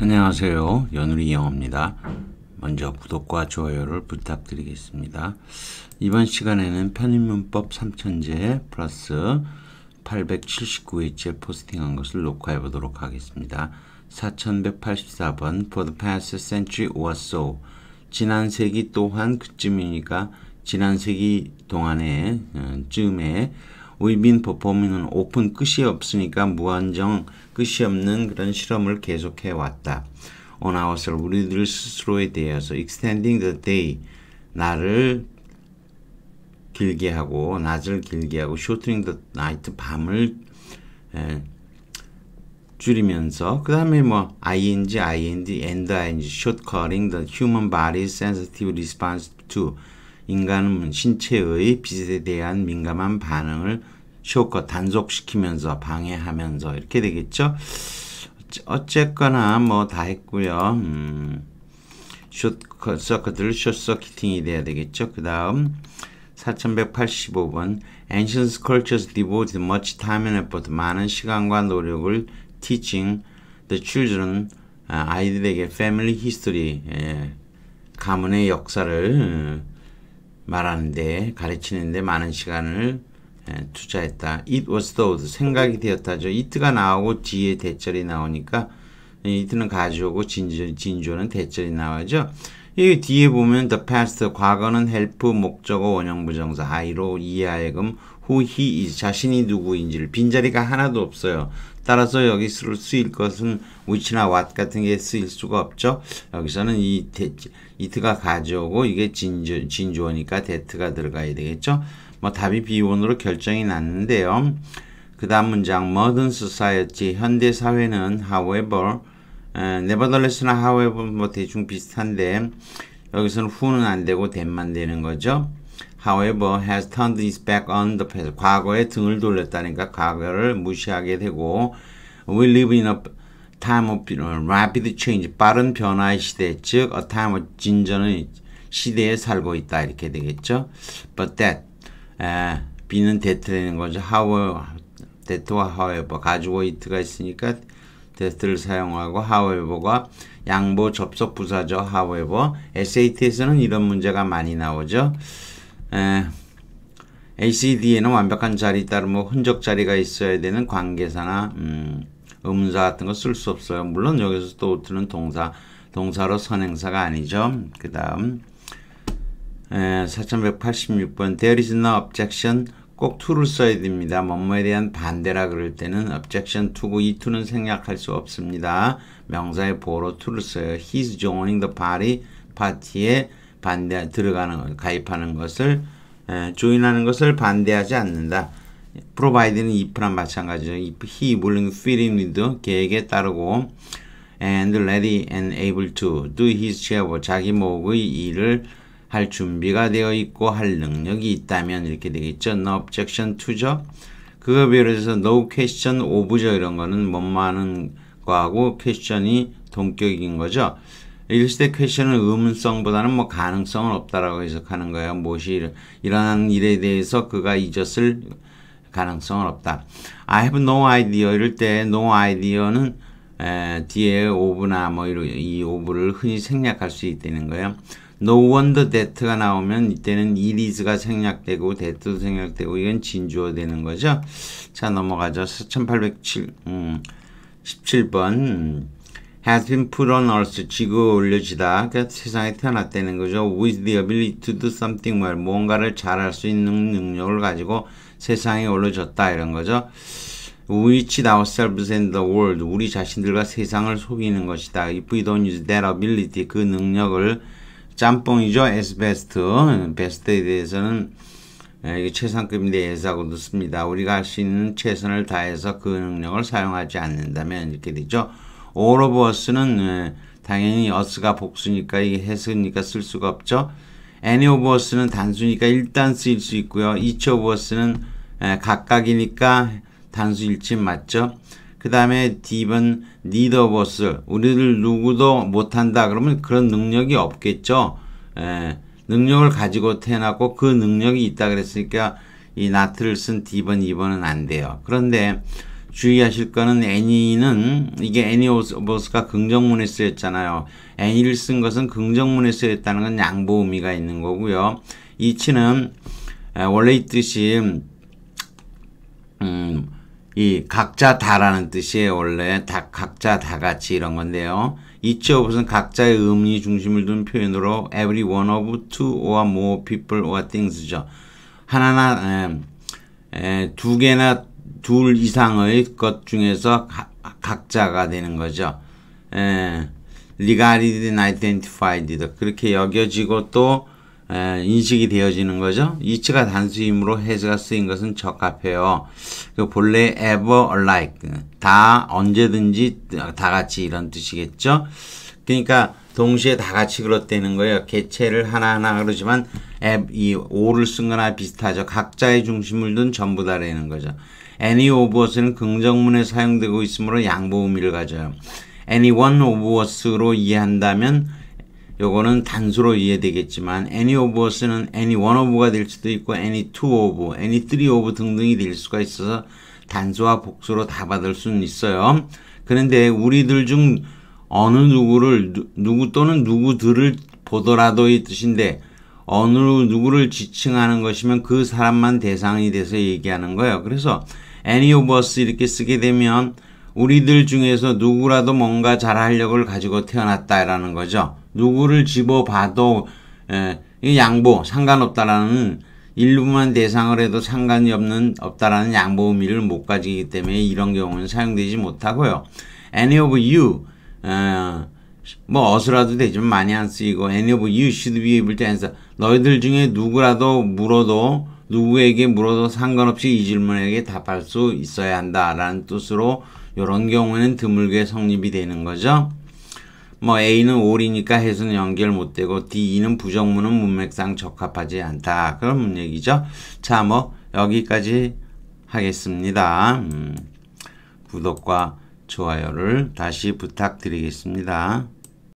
안녕하세요. 연우리 영어입니다. 먼저 구독과 좋아요를 부탁드리겠습니다. 이번 시간에는 편입문법 3천제 플러스 879회째 포스팅한 것을 녹화해 보도록 하겠습니다. 4184번 For the past century or so 지난 세기 또한 그쯤이니까 지난 세기 동안에 어, 음, 쯤에 위빈 버퍼밍은 오픈 끝이 없으니까 무한정 끝이 없는 그런 실험을 계속해 왔다. On ourselves, 우리들 스스로에 대해서 extending the day, 나를 길게 하고 낮을 길게 하고 shortening the night, 밤을 에, 줄이면서 그 다음에 뭐 ing, ind, end, ing, short cutting the human body sensitive response to 인간은 신체의 빛에 대한 민감한 반응을 쇼컷 단속시키면서 방해하면서 이렇게 되겠죠. 어쨌거나 뭐 다 했고요. 음, 숏컷 그, 서킷서킷팅이 돼야 되겠죠. 그 다음 4185번 Ancient cultures devoted much time and effort 많은 시간과 노력을 teaching the children 아, 아이들에게 family history 예, 가문의 역사를 음, 말하는데 가르치는데 많은 시간을 예, 투자했다. It was thought 생각이 되었다죠. it가 나오고 뒤에 대절이 나오니까 it는 가져오고 진조, 진조는 대절이 나와죠. 이 뒤에 보면 the past 과거는 help 목적어 원형 부정사 I로 이하여금 who he is 자신이 누구인지를 빈자리가 하나도 없어요. 따라서 여기 쓰일 것은 w 치나왓 같은 게 쓰일 수가 없죠. 여기서는 이 데, 이트가 가져오고 이게 진주, 진주어니까 데트가 들어가야 되겠죠. 뭐 답이 비원으로 결정이 났는데요. 그 다음 문장 modern society 현대 사회는 however 에, nevertheless나 however 뭐 대충 비슷한데 여기서는 후는 안 되고 t 만 되는 거죠. however, has turned its back on the past. 과거에 등을 돌렸다니까 과거를 무시하게 되고 we live in a time of rapid change, 빠른 변화의 시대, 즉 a time of 진전의 시대에 살고 있다 이렇게 되겠죠. But that, 에, be는 that라는 거죠. How, that와 however, 가지고 it가 있으니까 that를 사용하고 however가 양보 접속 부사죠. however, SAT에서는 이런 문제가 많이 나오죠. 에, 예. ACD에는 완벽한 자리 따로 뭐 흔적 자리가 있어야 되는 관계사나 음, 의사 같은 거 쓸 수 없어요. 물론 여기서 또 트는 동사 동사로 선행사가 아니죠. 그 다음 4186번 There is no objection 꼭 to를 써야 됩니다. 뭐뭐에 대한 반대라 그럴 때는 objection to고 이 to는 생략할 수 없습니다. 명사의 보호로 to를 써요. He's joining the party 파티에 반대 들어가는 가입하는 것을 에, 조인하는 것을 반대하지 않는다. provide는 if랑 마찬가지죠. if he willing fitting with 계획에 따르고 and ready and able to do his job 자기 목의 일을 할 준비가 되어 있고 할 능력이 있다면 이렇게 되겠죠. no objection to죠. 그거 비롯해서 no question of죠 이런 거는 뭐뭐하는 거하고 question이 동격인 거죠. 일시대 퀘션은 의문성보다는 뭐 가능성은 없다라고 해석하는 거예요. 무엇이 일어난 일에 대해서 그가 잊었을 가능성은 없다. I have no idea 이럴 때 no idea는 에, 뒤에 오브나 뭐이 오브를 흔히 생략할 수 있다는 거예요. No wonder that가 나오면 이때는 it is가 생략되고 that도 생략되고 이건 진주어 되는 거죠. 자 넘어가죠. 4807 음, 17번 has been put on earth 지구 올려지다 그러니까 세상에 태어났다는 거죠 with the ability to do something well 뭔가를 잘할 수 있는 능력을 가지고 세상에 올려졌다 이런 거죠 which ourselves and the world 우리 자신들과 세상을 속이는 것이다 if we don't use that ability 그 능력을 짬뽕이죠 as best 베스트에 대해서는 예, 이게 최상급인데 예사고도 씁니다 우리가 할 수 있는 최선을 다해서 그 능력을 사용하지 않는다면 이렇게 되죠 all of us는 예, 당연히 us가 복수니까 이게 has니까 쓸 수가 없죠. any of us는 단수니까 일단 쓰일 수 있고요. each of us는 예, 각각이니까 단수 일지 맞죠. 그 다음에 deep은 n e e r of us 우리들 누구도 못한다 그러면 그런 능력이 없겠죠. 에, 예, 능력을 가지고 태어났고 그 능력이 있다 그랬으니까 이 나트를 쓴 D번 이번은안 돼요. 그런데 주의하실 거는 애니는 이게 애니 오버스가 긍정문에 쓰였잖아요. 애니를 쓴 것은 긍정문에 쓰였다는 건 양보 의미가 있는 거고요. 이치는 원래 이 뜻이 음, 이 각자 다라는 뜻이에요. 원래 다 각자 다 같이 이런 건데요. 이치 오버스는 각자의 의미 중심을 둔 표현으로 every one of two or more people or things죠. 하나나 에, 에, 두 개나 둘 이상의 것 중에서 가, 각자가 되는 거죠. 에, 예. regarded and identified 그렇게 여겨지고 또 에, 예, 인식이 되어지는 거죠. 이치가 단수이므로 해즈가 쓰인 것은 적합해요. 그 본래 ever alike 다 언제든지 다 같이 이런 뜻이겠죠. 그러니까 동시에 다 같이 그렇다는 거예요. 개체를 하나하나 그러지만 앱, 이, 오를 쓴 거나 비슷하죠. 각자의 중심을 둔 전부 다라는 거죠. any of us는 긍정문에 사용되고 있으므로 양보 의미를 가져요. any one of us로 이해한다면 요거는 단수로 이해되겠지만 any of us는 any one of가 될 수도 있고 any two of, any three of 등등이 될 수가 있어서 단수와 복수로 다 받을 수는 있어요. 그런데 우리들 중 어느 누구를 누구 또는 누구들을 보더라도의 뜻인데 어느 누구를 지칭하는 것이면 그 사람만 대상이 돼서 얘기하는 거예요. 그래서 any of us 이렇게 쓰게 되면 우리들 중에서 누구라도 뭔가 잘하려고 가지고 태어났다라는 거죠. 누구를 집어봐도 에, 양보 상관없다라는 일부만 대상을 해도 상관이 없는 없다라는 양보 의미를 못 가지기 때문에 이런 경우는 사용되지 못하고요. Any of you 예. 뭐어수라도 되지만 많이 안 쓰이고 any of you should be able to answer 너희들 중에 누구라도 물어도 누구에게 물어도 상관없이 이 질문에게 답할 수 있어야 한다라는 뜻으로 이런 경우에는 드물게 성립이 되는 거죠. 뭐 A는 올이니까 해수는 연결 못되고 D는 부정문은 문맥상 적합하지 않다. 그런 얘기죠. 자, 뭐 여기까지 하겠습니다. 음, 구독과 좋아요를 다시 부탁드리겠습니다.